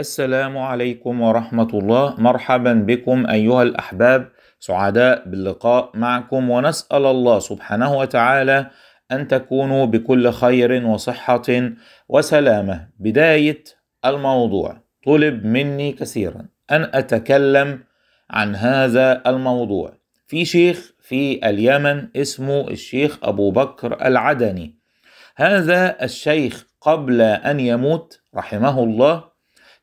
السلام عليكم ورحمة الله مرحبا بكم أيها الأحباب سعداء باللقاء معكم ونسأل الله سبحانه وتعالى أن تكونوا بكل خير وصحة وسلامة بداية الموضوع طلب مني كثيرا أن أتكلم عن هذا الموضوع في شيخ في اليمن اسمه الشيخ أبو بكر العدني هذا الشيخ قبل أن يموت رحمه الله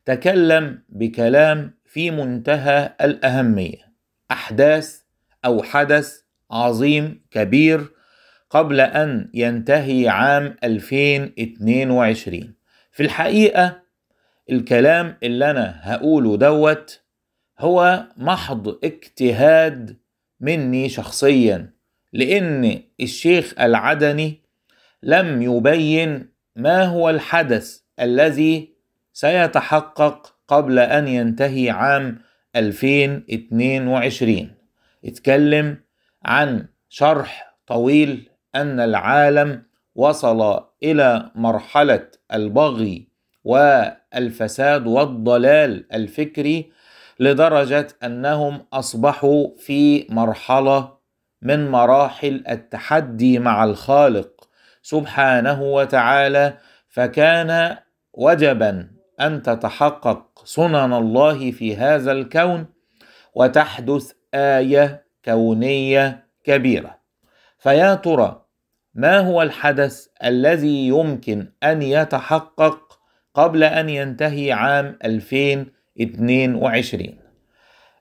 تكلم بكلام في منتهى الأهمية أحداث أو حدث عظيم كبير قبل أن ينتهي عام 2022 في الحقيقة الكلام اللي أنا هقوله دوت هو محض اجتهاد مني شخصيا لأن الشيخ العدني لم يبين ما هو الحدث الذي سيتحقق قبل أن ينتهي عام 2022 اتكلم عن شرح طويل أن العالم وصل إلى مرحلة البغي والفساد والضلال الفكري لدرجة أنهم أصبحوا في مرحلة من مراحل التحدي مع الخالق سبحانه وتعالى فكان وجبا ان تتحقق سنن الله في هذا الكون وتحدث ايه كونيه كبيره فيا ترى ما هو الحدث الذي يمكن ان يتحقق قبل ان ينتهي عام 2022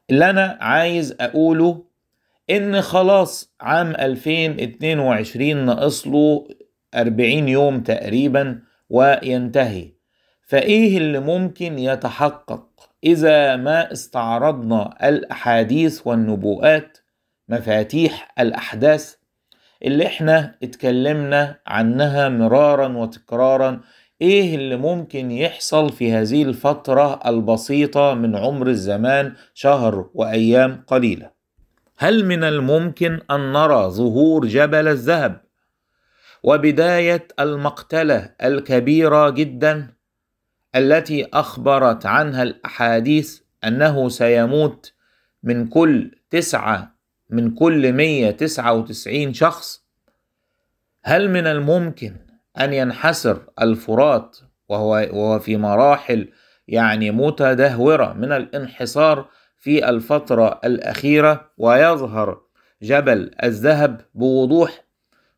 اللي انا عايز اقوله ان خلاص عام 2022 ناقص له 40 يوم تقريبا وينتهي فايه اللي ممكن يتحقق اذا ما استعرضنا الاحاديث والنبوءات مفاتيح الاحداث اللي احنا اتكلمنا عنها مرارا وتكرارا ايه اللي ممكن يحصل في هذه الفترة البسيطة من عمر الزمان شهر وايام قليلة هل من الممكن ان نرى ظهور جبل الذهب وبداية المقتلة الكبيرة جدا التي أخبرت عنها الأحاديث أنه سيموت من كل تسعة من كل مية تسعة وتسعين شخص هل من الممكن أن ينحسر الفرات وهو, وهو في مراحل يعني متدهورة من الانحصار في الفترة الأخيرة ويظهر جبل الذهب بوضوح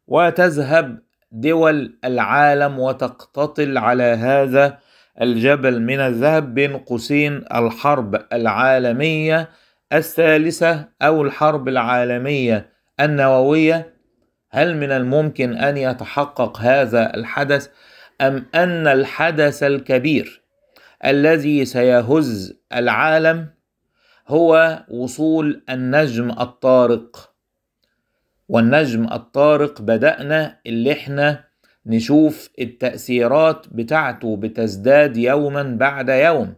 وتذهب دول العالم وتقتطل على هذا الجبل من الذهب بين قوسين الحرب العالمية الثالثة أو الحرب العالمية النووية هل من الممكن أن يتحقق هذا الحدث أم أن الحدث الكبير الذي سيهز العالم هو وصول النجم الطارق والنجم الطارق بدأنا اللي احنا نشوف التأثيرات بتاعته بتزداد يوما بعد يوم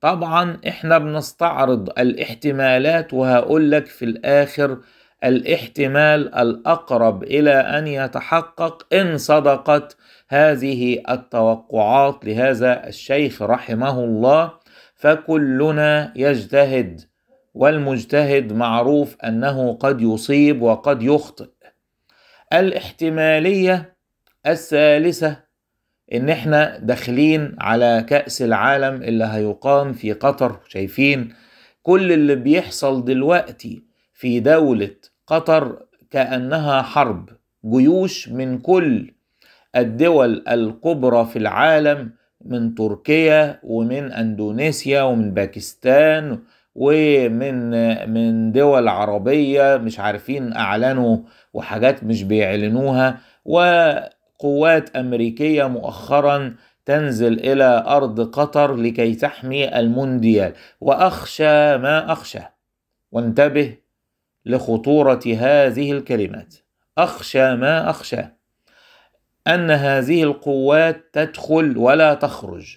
طبعا احنا بنستعرض الاحتمالات وهقولك في الآخر الاحتمال الأقرب إلى أن يتحقق إن صدقت هذه التوقعات لهذا الشيخ رحمه الله فكلنا يجتهد والمجتهد معروف أنه قد يصيب وقد يخطئ الاحتمالية الثالثة إن إحنا داخلين على كأس العالم اللي هيقام في قطر شايفين كل اللي بيحصل دلوقتي في دولة قطر كأنها حرب جيوش من كل الدول الكبرى في العالم من تركيا ومن اندونيسيا ومن باكستان ومن من دول عربية مش عارفين أعلنوا وحاجات مش بيعلنوها قوات أمريكية مؤخرا تنزل إلى أرض قطر لكي تحمي المونديال وأخشى ما أخشى وانتبه لخطورة هذه الكلمات أخشى ما أخشى أن هذه القوات تدخل ولا تخرج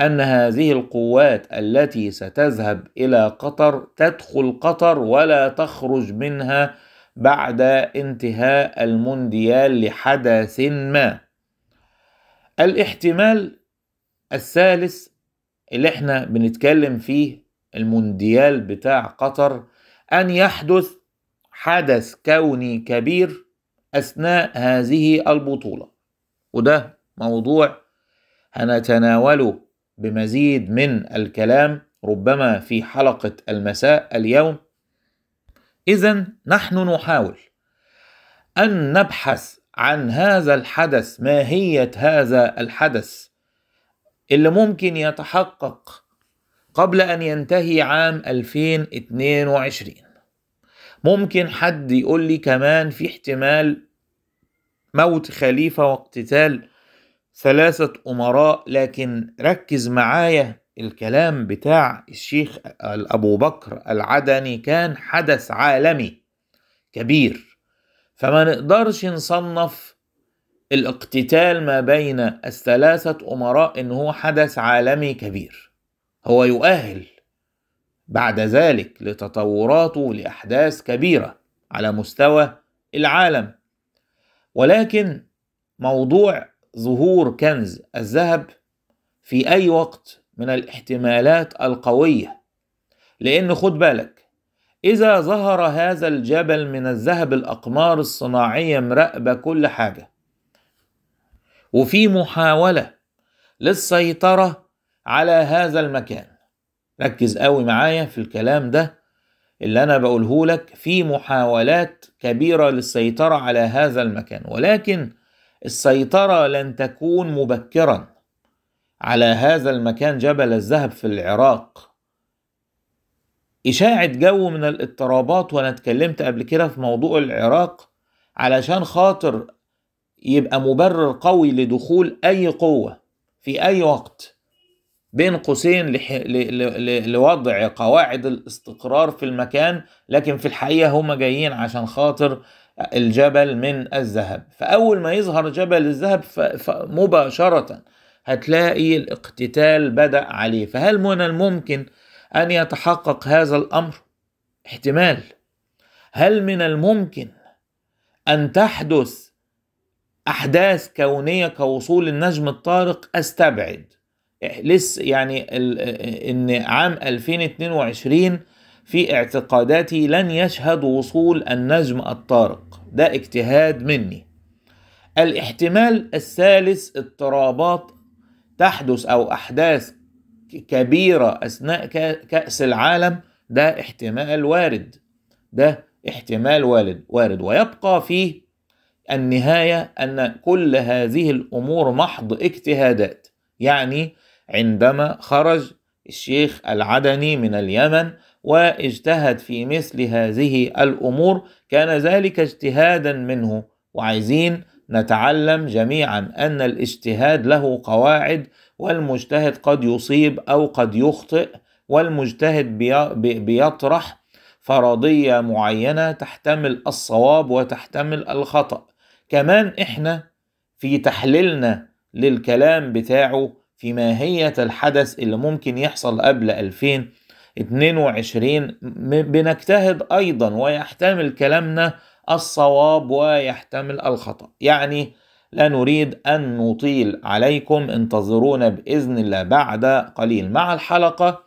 أن هذه القوات التي ستذهب إلى قطر تدخل قطر ولا تخرج منها بعد انتهاء المونديال لحدث ما الاحتمال الثالث اللي احنا بنتكلم فيه المونديال بتاع قطر ان يحدث حدث كوني كبير اثناء هذه البطوله وده موضوع هنتناوله بمزيد من الكلام ربما في حلقه المساء اليوم إذا نحن نحاول أن نبحث عن هذا الحدث ماهية هذا الحدث اللي ممكن يتحقق قبل أن ينتهي عام 2022 ممكن حد يقول لي كمان في احتمال موت خليفة واقتتال ثلاثة أمراء لكن ركز معايا الكلام بتاع الشيخ أبو بكر العدني كان حدث عالمي كبير فما نقدرش نصنف الاقتتال ما بين الثلاثة أمراء إن هو حدث عالمي كبير هو يؤهل بعد ذلك لتطوراته ولأحداث كبيرة على مستوى العالم ولكن موضوع ظهور كنز الذهب في أي وقت من الاحتمالات القوية لأن خد بالك إذا ظهر هذا الجبل من الذهب الأقمار الصناعية مراقبة كل حاجة وفي محاولة للسيطرة على هذا المكان ركز قوي معايا في الكلام ده اللي أنا بقوله لك في محاولات كبيرة للسيطرة على هذا المكان ولكن السيطرة لن تكون مبكرا على هذا المكان جبل الذهب في العراق إشاعة جو من الاضطرابات وأنا اتكلمت قبل كده في موضوع العراق علشان خاطر يبقى مبرر قوي لدخول أي قوة في أي وقت بين قوسين لح... ل... ل... لوضع قواعد الاستقرار في المكان لكن في الحقيقة هما جايين عشان خاطر الجبل من الذهب فأول ما يظهر جبل الذهب ف... مباشرةً هتلاقي الاقتتال بدأ عليه فهل من الممكن أن يتحقق هذا الأمر؟ احتمال هل من الممكن أن تحدث أحداث كونية كوصول النجم الطارق أستبعد لسه يعني ال... إن عام 2022 في اعتقاداتي لن يشهد وصول النجم الطارق ده اجتهاد مني الاحتمال الثالث اضطرابات تحدث أو أحداث كبيرة أثناء كأس العالم ده احتمال وارد ده احتمال وارد وارد ويبقى في النهاية أن كل هذه الأمور محض اجتهادات يعني عندما خرج الشيخ العدني من اليمن واجتهد في مثل هذه الأمور كان ذلك اجتهادا منه وعايزين نتعلم جميعا أن الاجتهاد له قواعد والمجتهد قد يصيب أو قد يخطئ والمجتهد بيطرح فرضية معينة تحتمل الصواب وتحتمل الخطأ كمان إحنا في تحليلنا للكلام بتاعه في ماهية الحدث اللي ممكن يحصل قبل 2022 بنجتهد أيضا ويحتمل كلامنا الصواب ويحتمل الخطأ يعني لا نريد أن نطيل عليكم انتظرونا بإذن الله بعد قليل مع الحلقة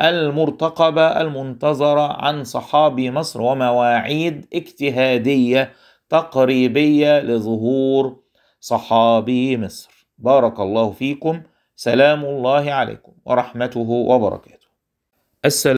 المرتقبة المنتظرة عن صحابي مصر ومواعيد اجتهادية تقريبية لظهور صحابي مصر بارك الله فيكم سلام الله عليكم ورحمته وبركاته السلام